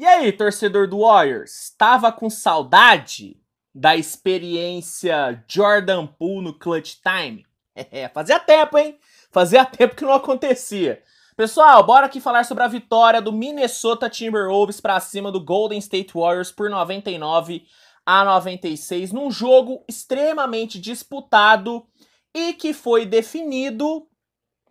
E aí, torcedor do Warriors, estava com saudade da experiência Jordan Poole no clutch time? É, fazia tempo, hein? Fazia tempo que não acontecia. Pessoal, bora aqui falar sobre a vitória do Minnesota Timberwolves para cima do Golden State Warriors por 99 a 96 num jogo extremamente disputado e que foi definido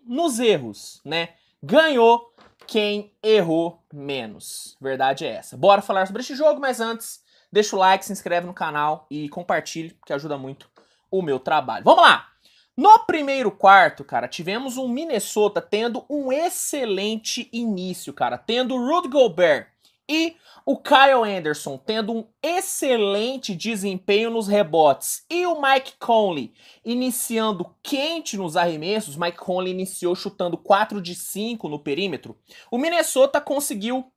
nos erros, né? Ganhou quem errou menos. Verdade é essa. Bora falar sobre este jogo, mas antes, deixa o like, se inscreve no canal e compartilhe, que ajuda muito o meu trabalho. Vamos lá! No primeiro quarto, cara, tivemos um Minnesota tendo um excelente início, cara, tendo Rudy Gobert e o Kyle Anderson tendo um excelente desempenho nos rebotes. E o Mike Conley iniciando quente nos arremessos. Mike Conley iniciou chutando 4 de 5 no perímetro. O Minnesota conseguiu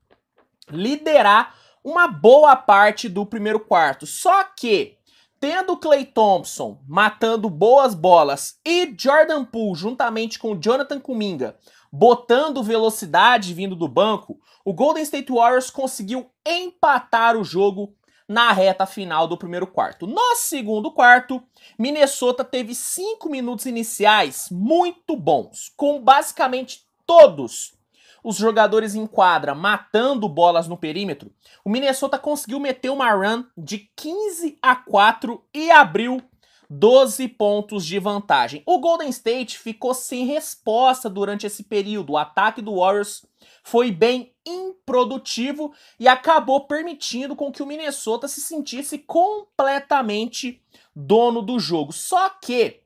liderar uma boa parte do primeiro quarto. Só que tendo Clay Thompson matando boas bolas e Jordan Poole juntamente com Jonathan Kuminga botando velocidade vindo do banco, o Golden State Warriors conseguiu empatar o jogo na reta final do primeiro quarto. No segundo quarto, Minnesota teve cinco minutos iniciais muito bons, com basicamente todos os jogadores em quadra matando bolas no perímetro. O Minnesota conseguiu meter uma run de 15 a 4 e abriu 12 pontos de vantagem. O Golden State ficou sem resposta durante esse período. O ataque do Warriors foi bem improdutivo e acabou permitindo com que o Minnesota se sentisse completamente dono do jogo. Só que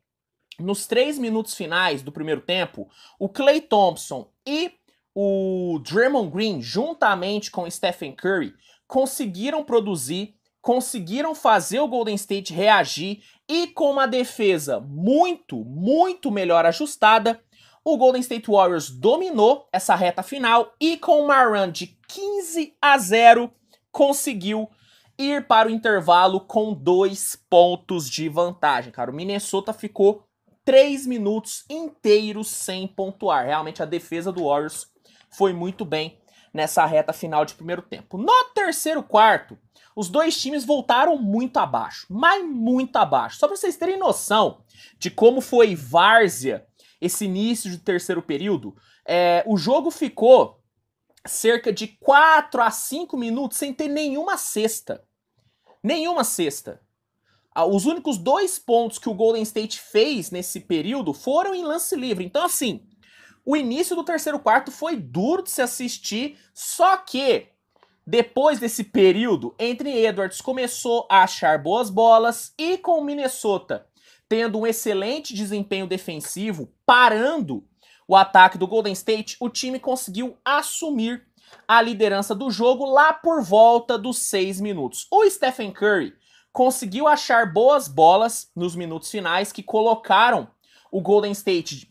nos três minutos finais do primeiro tempo, o Clay Thompson e o Draymond Green, juntamente com Stephen Curry, conseguiram produzir conseguiram fazer o Golden State reagir e com uma defesa muito, muito melhor ajustada, o Golden State Warriors dominou essa reta final e com uma run de 15 a 0 conseguiu ir para o intervalo com dois pontos de vantagem. Cara, o Minnesota ficou três minutos inteiros sem pontuar. Realmente a defesa do Warriors foi muito bem nessa reta final de primeiro tempo. No terceiro quarto, os dois times voltaram muito abaixo, mas muito abaixo. Só para vocês terem noção de como foi várzea esse início de terceiro período, é, o jogo ficou cerca de 4 a 5 minutos sem ter nenhuma cesta. Nenhuma cesta. Os únicos dois pontos que o Golden State fez nesse período foram em lance livre. Então, assim, o início do terceiro quarto foi duro de se assistir, só que depois desse período, entre Edwards começou a achar boas bolas e com Minnesota, tendo um excelente desempenho defensivo, parando o ataque do Golden State, o time conseguiu assumir a liderança do jogo lá por volta dos seis minutos. O Stephen Curry conseguiu achar boas bolas nos minutos finais que colocaram o Golden State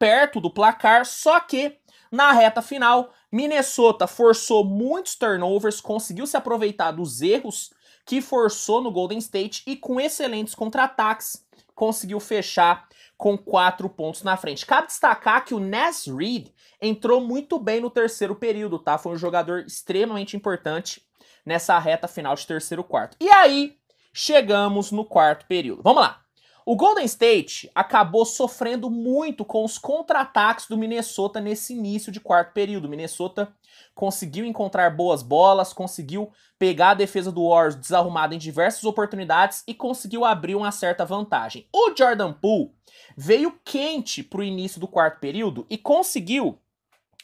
perto do placar, só que na reta final Minnesota forçou muitos turnovers, conseguiu se aproveitar dos erros que forçou no Golden State e com excelentes contra-ataques conseguiu fechar com quatro pontos na frente. Cabe destacar que o Nas Reed entrou muito bem no terceiro período, tá? Foi um jogador extremamente importante nessa reta final de terceiro quarto. E aí, chegamos no quarto período. Vamos lá. O Golden State acabou sofrendo muito com os contra-ataques do Minnesota nesse início de quarto período. O Minnesota conseguiu encontrar boas bolas, conseguiu pegar a defesa do Warriors desarrumada em diversas oportunidades e conseguiu abrir uma certa vantagem. O Jordan Poole veio quente para o início do quarto período e conseguiu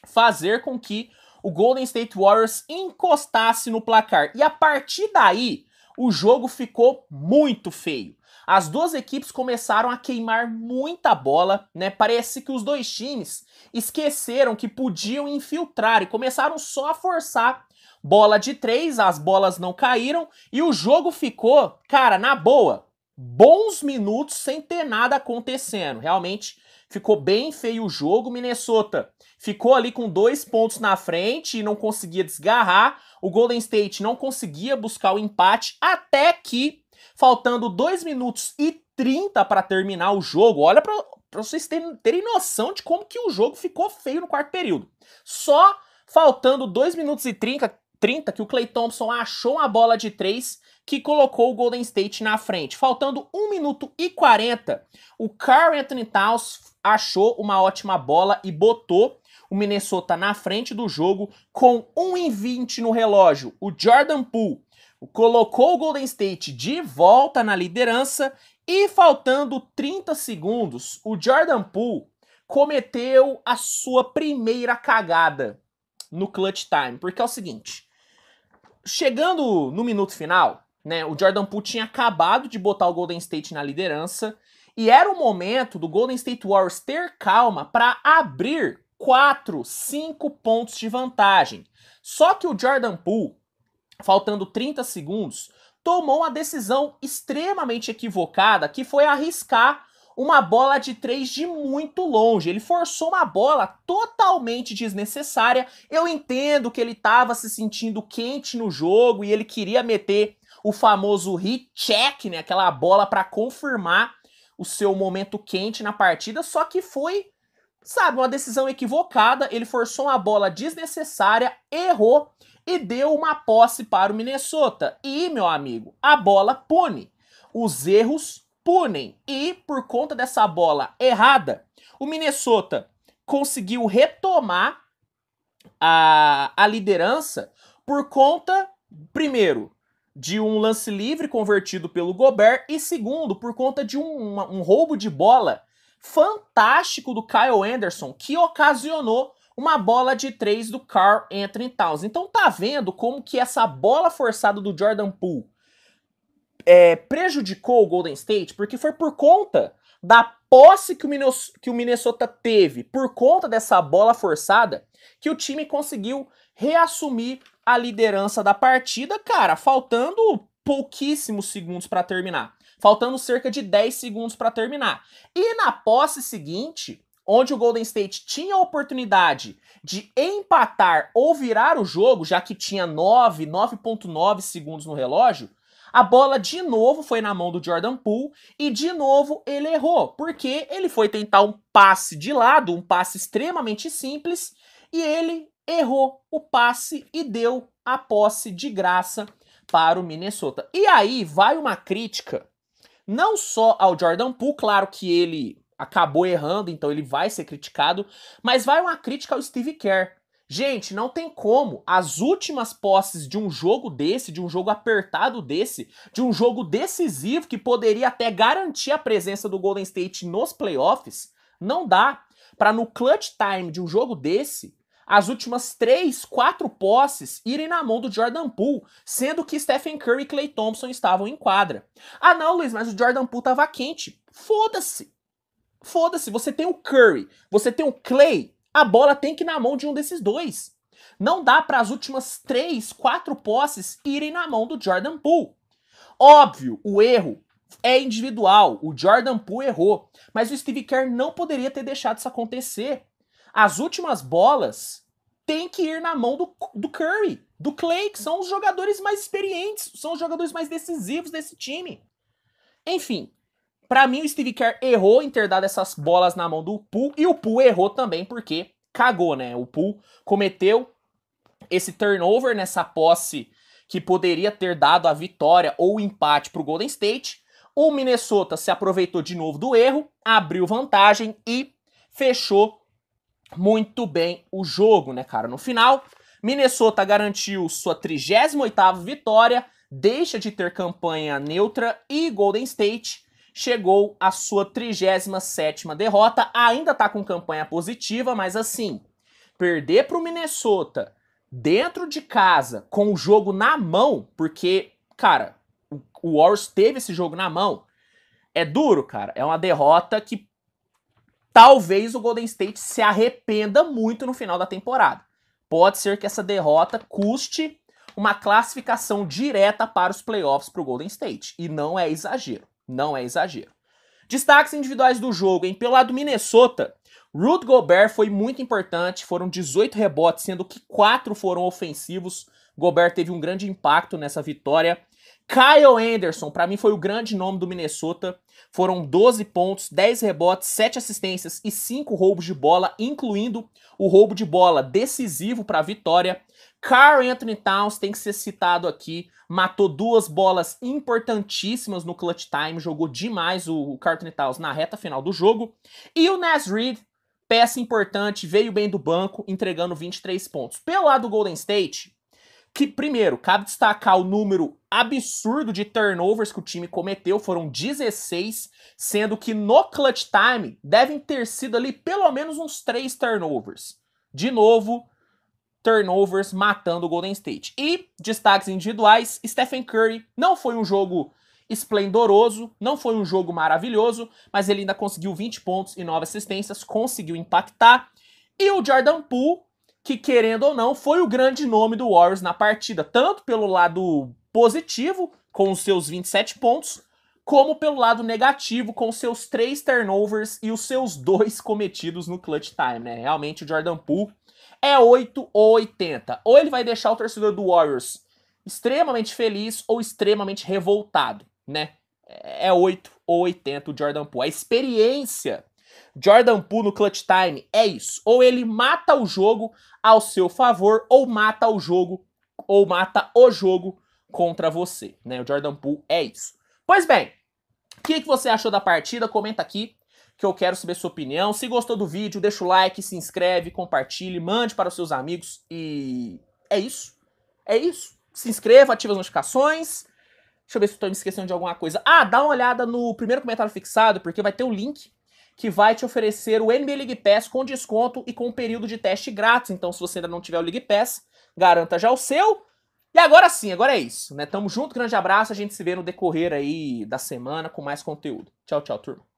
fazer com que o Golden State Warriors encostasse no placar. E a partir daí, o jogo ficou muito feio. As duas equipes começaram a queimar muita bola, né? Parece que os dois times esqueceram que podiam infiltrar e começaram só a forçar bola de três, as bolas não caíram e o jogo ficou, cara, na boa, bons minutos sem ter nada acontecendo. Realmente ficou bem feio o jogo. Minnesota ficou ali com dois pontos na frente e não conseguia desgarrar. O Golden State não conseguia buscar o empate até que faltando 2 minutos e 30 para terminar o jogo. Olha para vocês terem, terem noção de como que o jogo ficou feio no quarto período. Só faltando 2 minutos e 30, 30 que o Clay Thompson achou uma bola de 3 que colocou o Golden State na frente. Faltando 1 minuto e 40, o Carl Anthony Towns achou uma ótima bola e botou o Minnesota na frente do jogo com 1 em 20 no relógio. O Jordan Poole colocou o Golden State de volta na liderança e faltando 30 segundos, o Jordan Poole cometeu a sua primeira cagada no clutch time, porque é o seguinte, chegando no minuto final, né, o Jordan Poole tinha acabado de botar o Golden State na liderança e era o momento do Golden State Warriors ter calma para abrir 4, 5 pontos de vantagem. Só que o Jordan Poole faltando 30 segundos, tomou uma decisão extremamente equivocada, que foi arriscar uma bola de três de muito longe. Ele forçou uma bola totalmente desnecessária. Eu entendo que ele estava se sentindo quente no jogo e ele queria meter o famoso hit check, né, aquela bola para confirmar o seu momento quente na partida, só que foi, sabe, uma decisão equivocada. Ele forçou uma bola desnecessária, errou e deu uma posse para o Minnesota. E, meu amigo, a bola pune. Os erros punem. E por conta dessa bola errada, o Minnesota conseguiu retomar a, a liderança por conta, primeiro, de um lance livre convertido pelo Gobert e segundo, por conta de um, um roubo de bola fantástico do Kyle Anderson que ocasionou uma bola de três do Carl em Towns. Então tá vendo como que essa bola forçada do Jordan Poole é, prejudicou o Golden State, porque foi por conta da posse que o, que o Minnesota teve, por conta dessa bola forçada, que o time conseguiu reassumir a liderança da partida, cara, faltando pouquíssimos segundos para terminar. Faltando cerca de 10 segundos para terminar. E na posse seguinte, onde o Golden State tinha a oportunidade de empatar ou virar o jogo, já que tinha 9, 9.9 segundos no relógio, a bola de novo foi na mão do Jordan Poole e de novo ele errou, porque ele foi tentar um passe de lado, um passe extremamente simples, e ele errou o passe e deu a posse de graça para o Minnesota. E aí vai uma crítica não só ao Jordan Poole, claro que ele acabou errando, então ele vai ser criticado. Mas vai uma crítica ao Steve Kerr. Gente, não tem como as últimas posses de um jogo desse, de um jogo apertado desse, de um jogo decisivo que poderia até garantir a presença do Golden State nos playoffs, não dá para no clutch time de um jogo desse as últimas três, quatro posses irem na mão do Jordan Poole, sendo que Stephen Curry e Clay Thompson estavam em quadra. Ah não, Luiz, mas o Jordan Poole tava quente. Foda-se. Foda-se, você tem o Curry, você tem o Clay, a bola tem que ir na mão de um desses dois. Não dá para as últimas três, quatro posses irem na mão do Jordan Poole. Óbvio, o erro é individual, o Jordan Poole errou, mas o Steve Kerr não poderia ter deixado isso acontecer. As últimas bolas têm que ir na mão do, do Curry, do Clay, que são os jogadores mais experientes, são os jogadores mais decisivos desse time. Enfim, para mim, o Steve Kerr errou em ter dado essas bolas na mão do Poole e o Poole errou também porque cagou, né? O Poole cometeu esse turnover nessa posse que poderia ter dado a vitória ou o empate para o Golden State. O Minnesota se aproveitou de novo do erro, abriu vantagem e fechou muito bem o jogo, né, cara? No final, Minnesota garantiu sua 38 vitória, deixa de ter campanha neutra e Golden State chegou à sua 37ª derrota, ainda está com campanha positiva, mas assim, perder para o Minnesota dentro de casa, com o jogo na mão, porque, cara, o Warriors teve esse jogo na mão, é duro, cara. É uma derrota que talvez o Golden State se arrependa muito no final da temporada. Pode ser que essa derrota custe uma classificação direta para os playoffs para o Golden State. E não é exagero. Não é exagero. Destaques individuais do jogo, hein? Pelo lado Minnesota, Ruth Gobert foi muito importante, foram 18 rebotes, sendo que 4 foram ofensivos. Gobert teve um grande impacto nessa vitória. Kyle Anderson, para mim foi o grande nome do Minnesota. Foram 12 pontos, 10 rebotes, 7 assistências e 5 roubos de bola, incluindo o roubo de bola decisivo para a vitória. Carl Anthony Towns tem que ser citado aqui. Matou duas bolas importantíssimas no clutch time, jogou demais o Carl Anthony Towns na reta final do jogo. E o Nas Reed, peça importante, veio bem do banco, entregando 23 pontos. Pelo lado do Golden State, que primeiro, cabe destacar o número absurdo de turnovers que o time cometeu, foram 16, sendo que no clutch time devem ter sido ali pelo menos uns 3 turnovers. De novo, turnovers matando o Golden State. E destaques individuais: Stephen Curry não foi um jogo esplendoroso, não foi um jogo maravilhoso, mas ele ainda conseguiu 20 pontos e 9 assistências, conseguiu impactar. E o Jordan Poole, que querendo ou não, foi o grande nome do Warriors na partida, tanto pelo lado positivo, com os seus 27 pontos, como pelo lado negativo, com seus três turnovers e os seus dois cometidos no clutch time, né? Realmente o Jordan Poole é 8 ou 80. Ou ele vai deixar o torcedor do Warriors extremamente feliz ou extremamente revoltado, né? É 8 é ou 80 o Jordan Poole. A experiência Jordan Poole no clutch time é isso. Ou ele mata o jogo ao seu favor ou mata o jogo ou mata o jogo contra você, né? O Jordan Poole é isso. Pois bem, o que, que você achou da partida? Comenta aqui que eu quero saber sua opinião. Se gostou do vídeo, deixa o like, se inscreve, compartilhe, mande para os seus amigos e é isso. É isso. Se inscreva, ative as notificações. Deixa eu ver se estou me esquecendo de alguma coisa. Ah, dá uma olhada no primeiro comentário fixado, porque vai ter o um link que vai te oferecer o NBA League Pass com desconto e com um período de teste grátis. Então, se você ainda não tiver o League Pass, garanta já o seu. E agora sim, agora é isso, né? Tamo junto, grande abraço, a gente se vê no decorrer aí da semana com mais conteúdo. Tchau, tchau, turma.